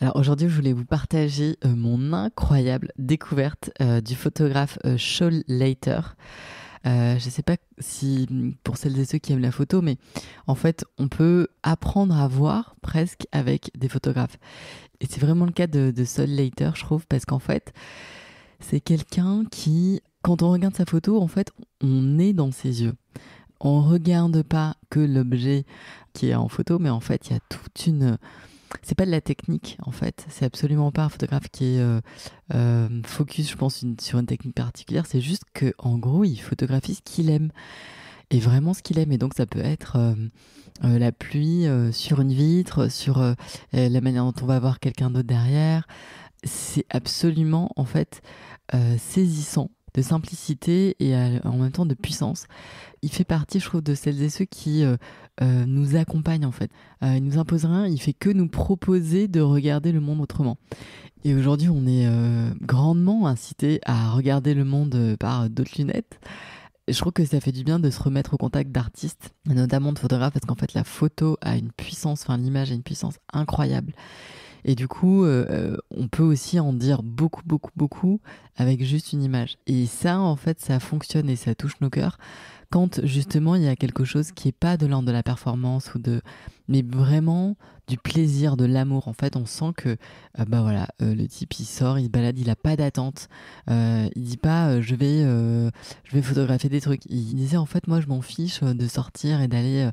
Alors aujourd'hui, je voulais vous partager euh, mon incroyable découverte euh, du photographe euh, Leiter. Later. Euh, je ne sais pas si pour celles et ceux qui aiment la photo, mais en fait, on peut apprendre à voir presque avec des photographes. Et c'est vraiment le cas de, de Later, je trouve, parce qu'en fait, c'est quelqu'un qui, quand on regarde sa photo, en fait, on est dans ses yeux on regarde pas que l'objet qui est en photo, mais en fait, il y a toute une, c'est pas de la technique en fait. C'est absolument pas un photographe qui est euh, euh, focus, je pense, sur une technique particulière. C'est juste que en gros, il photographie ce qu'il aime et vraiment ce qu'il aime. Et donc ça peut être euh, la pluie sur une vitre, sur la manière dont on va voir quelqu'un d'autre derrière. C'est absolument en fait saisissant de simplicité et euh, en même temps de puissance. Il fait partie, je trouve, de celles et ceux qui euh, euh, nous accompagnent en fait. il nous impose rien, il fait que nous proposer de regarder le monde autrement. Et aujourd'hui, on est grandement incité à regarder le monde par d'autres lunettes. je trouve que ça fait du bien de se remettre au contact d'artistes, notamment de photographes, parce qu'en fait, la photo a une puissance, enfin l'image a une puissance incroyable. Et du coup, euh, euh, on peut aussi en dire beaucoup, beaucoup, beaucoup avec juste une image. Et ça, en fait, ça fonctionne et ça touche nos cœurs quand justement il y a quelque chose qui n'est pas de l'ordre de la performance ou de mais vraiment du plaisir, de l'amour. En fait, on sent que euh, bah voilà, euh, le type il sort, il se balade, il a pas d'attente. Euh, il dit pas euh, je vais je vais photographier des trucs. Il disait en fait moi je m'en fiche de sortir et d'aller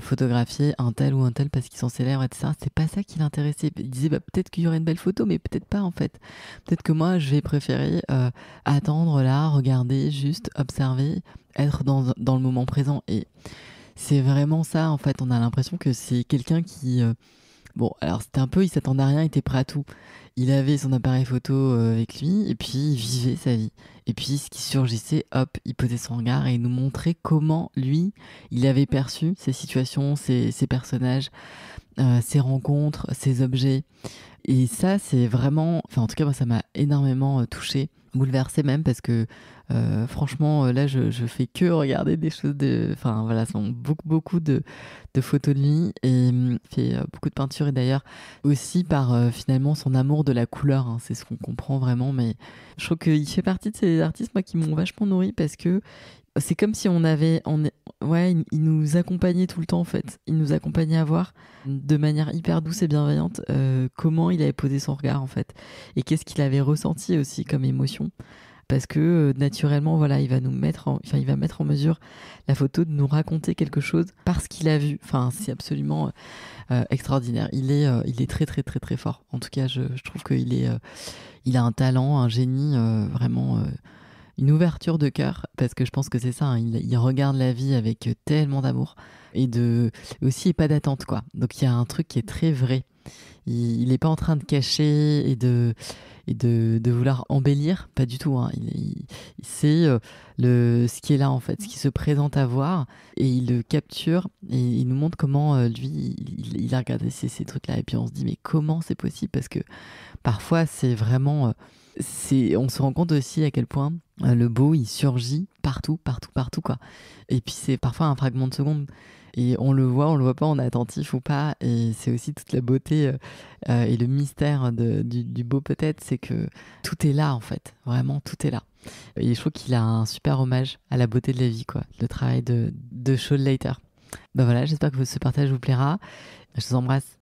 photographier un tel ou un tel parce qu'ils sont célèbres ça C'est pas ça qui l'intéressait. Il disait bah, peut-être qu'il y aurait une belle photo mais peut-être pas en fait. Peut-être que moi je vais préférer attendre là, regarder, juste observer, être dans, dans le moment présent et c'est vraiment ça, en fait. On a l'impression que c'est quelqu'un qui. Euh, bon, alors c'était un peu, il s'attendait à rien, il était prêt à tout il avait son appareil photo euh, avec lui et puis il vivait sa vie. Et puis ce qui surgissait, hop, il posait son regard et il nous montrait comment lui, il avait perçu ces situations, ces, personnages, euh, ses ces rencontres, ces objets. Et ça, c'est vraiment, enfin en tout cas moi, ça m'a énormément euh, touché bouleversé même parce que franchement là je, fais que regarder des choses de enfin voilà sont beaucoup beaucoup de, de photos de lui et hum, fait beaucoup de peinture et d'ailleurs aussi par finalement son amour de la couleur, hein, c'est ce qu'on comprend vraiment. Mais je trouve qu'il fait partie de ces artistes, qui m'ont vachement nourri parce que c'est comme si on avait, ouais, il, nous accompagnait tout le temps en fait. Il nous accompagnait à voir de manière hyper douce et bienveillante euh, comment il avait posé son regard en fait et qu'est-ce qu'il avait ressenti aussi comme émotion parce que euh, naturellement, voilà, il va nous mettre, en, enfin, il va mettre en mesure la photo de nous raconter quelque chose parce qu'il a vu. Enfin, c'est absolument euh, euh, extraordinaire. Il est, il est très, très, très, très fort. En tout cas, je, je trouve qu'il est, il a un talent, un génie, vraiment une ouverture de cœur parce que je pense que c'est ça. Hein, il, regarde la vie avec tellement d'amour et de, aussi pas d'attente, quoi. Donc il y a un truc qui est très vrai. Il n'est pas en train de cacher et de et de, vouloir embellir. Pas du tout. Hein. Il, sait euh, le, ce qui est là, en fait, ce qui se présente à voir, et il le capture, et il nous montre comment, euh, lui, il, a regardé ces, ces trucs-là. Et puis on se dit, mais comment c'est possible Parce que parfois, c'est vraiment. Euh, c'est, on se rend compte aussi à quel point le beau, il surgit partout, partout, partout, quoi. Et puis c'est parfois un fragment de seconde. Et on le voit, on le voit pas, on est attentif ou pas. Et c'est aussi toute la beauté euh, euh, et le mystère du, beau peut-être, c'est que tout est là en fait. Vraiment, tout est là. Et je trouve qu'il a un super hommage à la beauté de la vie, quoi. Le travail de, de Later. Ben bah voilà, j'espère que ce partage vous plaira. Je vous embrasse.